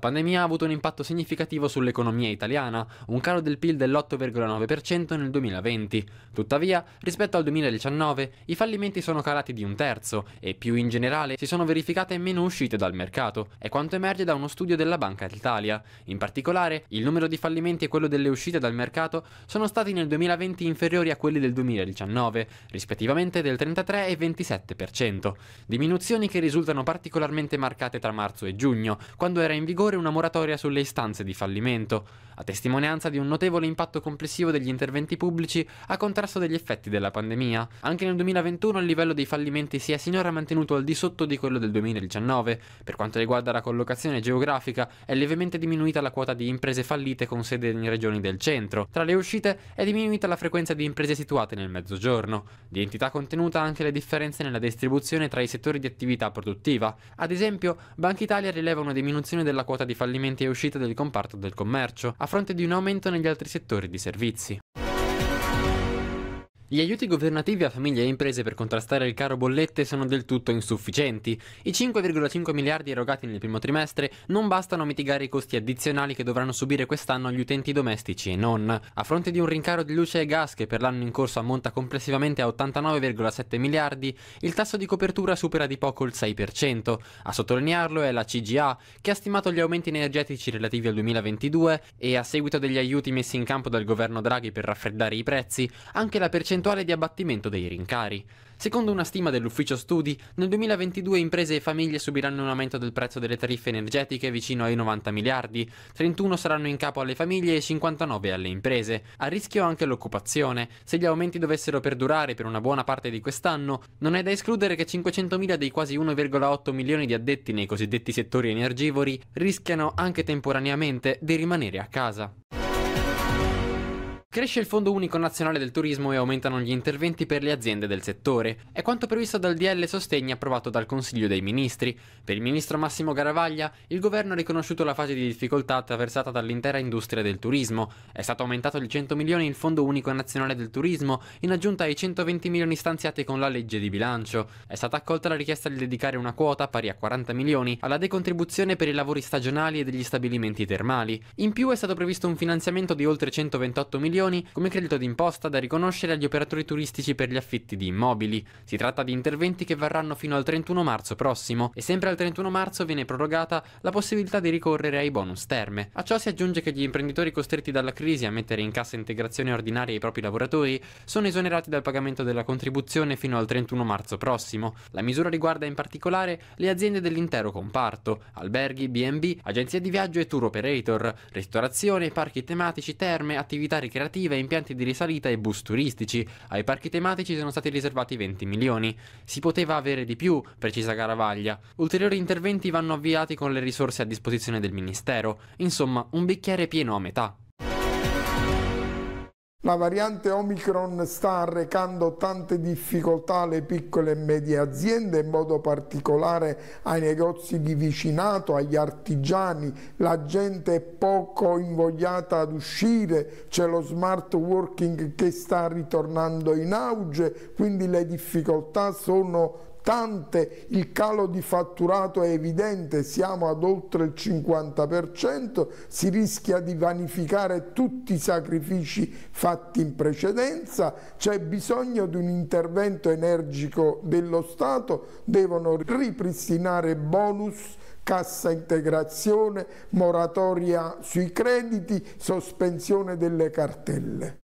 pandemia ha avuto un impatto significativo sull'economia italiana, un calo del PIL dell'8,9% nel 2020. Tuttavia, rispetto al 2019, i fallimenti sono calati di un terzo e più in generale si sono verificate meno uscite dal mercato, è quanto emerge da uno studio della Banca d'Italia. In particolare, il numero di fallimenti e quello delle uscite dal mercato sono stati nel 2020 inferiori a quelli del 2019, rispettivamente del 33 e 27%, diminuzioni che risultano particolarmente marcate tra marzo e giugno, quando era in vigore vigore una moratoria sulle istanze di fallimento, a testimonianza di un notevole impatto complessivo degli interventi pubblici a contrasto degli effetti della pandemia. Anche nel 2021 il livello dei fallimenti si è sinora mantenuto al di sotto di quello del 2019. Per quanto riguarda la collocazione geografica, è levemente diminuita la quota di imprese fallite con sede in regioni del centro. Tra le uscite è diminuita la frequenza di imprese situate nel mezzogiorno. Di entità contenuta anche le differenze nella distribuzione tra i settori di attività produttiva. Ad esempio, Banca Italia rileva una diminuzione della quota sorta di fallimenti e uscite del comparto del commercio, a fronte di un aumento negli altri settori di servizi. Gli aiuti governativi a famiglie e imprese per contrastare il caro bollette sono del tutto insufficienti. I 5,5 miliardi erogati nel primo trimestre non bastano a mitigare i costi addizionali che dovranno subire quest'anno gli utenti domestici e non. A fronte di un rincaro di luce e gas che per l'anno in corso ammonta complessivamente a 89,7 miliardi, il tasso di copertura supera di poco il 6%. A sottolinearlo è la CGA, che ha stimato gli aumenti energetici relativi al 2022 e a seguito degli aiuti messi in campo dal governo Draghi per raffreddare i prezzi, anche la percentuale percentuale di abbattimento dei rincari. Secondo una stima dell'ufficio studi, nel 2022 imprese e famiglie subiranno un aumento del prezzo delle tariffe energetiche vicino ai 90 miliardi, 31 saranno in capo alle famiglie e 59 alle imprese. A rischio anche l'occupazione. Se gli aumenti dovessero perdurare per una buona parte di quest'anno, non è da escludere che 500.000 dei quasi 1,8 milioni di addetti nei cosiddetti settori energivori rischiano anche temporaneamente di rimanere a casa. Cresce il Fondo Unico Nazionale del Turismo e aumentano gli interventi per le aziende del settore. È quanto previsto dal DL Sostegni approvato dal Consiglio dei Ministri. Per il ministro Massimo Garavaglia, il governo ha riconosciuto la fase di difficoltà attraversata dall'intera industria del turismo. È stato aumentato di 100 milioni il Fondo Unico Nazionale del Turismo, in aggiunta ai 120 milioni stanziati con la legge di bilancio. È stata accolta la richiesta di dedicare una quota, pari a 40 milioni, alla decontribuzione per i lavori stagionali e degli stabilimenti termali. In più è stato previsto un finanziamento di oltre 128 milioni milioni come credito d'imposta da riconoscere agli operatori turistici per gli affitti di immobili. Si tratta di interventi che varranno fino al 31 marzo prossimo e sempre al 31 marzo viene prorogata la possibilità di ricorrere ai bonus terme. A ciò si aggiunge che gli imprenditori costretti dalla crisi a mettere in cassa integrazione ordinaria i propri lavoratori sono esonerati dal pagamento della contribuzione fino al 31 marzo prossimo. La misura riguarda in particolare le aziende dell'intero comparto, alberghi, B&B, agenzie di viaggio e tour operator, ristorazione, parchi tematici, terme, attività ricreative narrative, impianti di risalita e bus turistici. Ai parchi tematici sono stati riservati 20 milioni. Si poteva avere di più, precisa Garavaglia. Ulteriori interventi vanno avviati con le risorse a disposizione del Ministero. Insomma, un bicchiere pieno a metà. La variante Omicron sta arrecando tante difficoltà alle piccole e medie aziende, in modo particolare ai negozi di vicinato, agli artigiani. La gente è poco invogliata ad uscire, c'è lo smart working che sta ritornando in auge, quindi le difficoltà sono tante il calo di fatturato è evidente, siamo ad oltre il 50%, si rischia di vanificare tutti i sacrifici fatti in precedenza, c'è bisogno di un intervento energico dello Stato, devono ripristinare bonus cassa integrazione, moratoria sui crediti, sospensione delle cartelle.